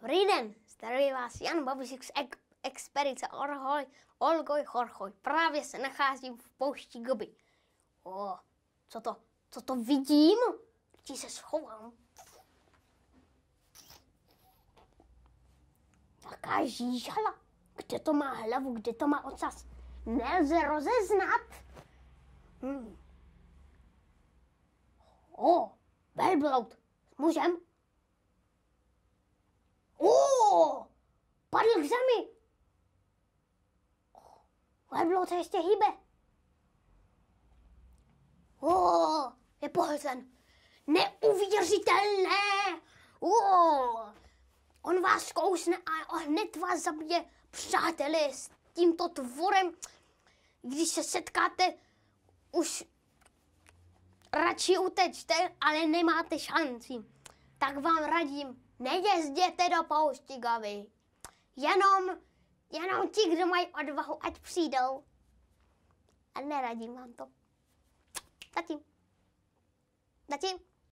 Dobrý den, zdraví vás Jan Babišek z ek- expedice Orhoj, Olgoj Horhoj. Právě se nacházím v poušti Goby. O, co to, co to vidím? Ti se schovám. Taká žížala. Kde to má hlavu, kde to má ocas? Nelze rozeznat. Hmm. O, velbloud. S mužem Oh, v zemi. Lebloud se ještě hýbe. O, je pohlzen. Neuvěřitelné! O, on vás kousne a hned vás zabije, přáteli, s tímto tvorem. Když se setkáte, už radši utečte, ale nemáte šanci. Tak vám radím, nejezděte do poušti, Gavi. Jenom, jenom ti, kdo mají odvahu, ať přijdou. A neradím vám to. Zatím. Zatím.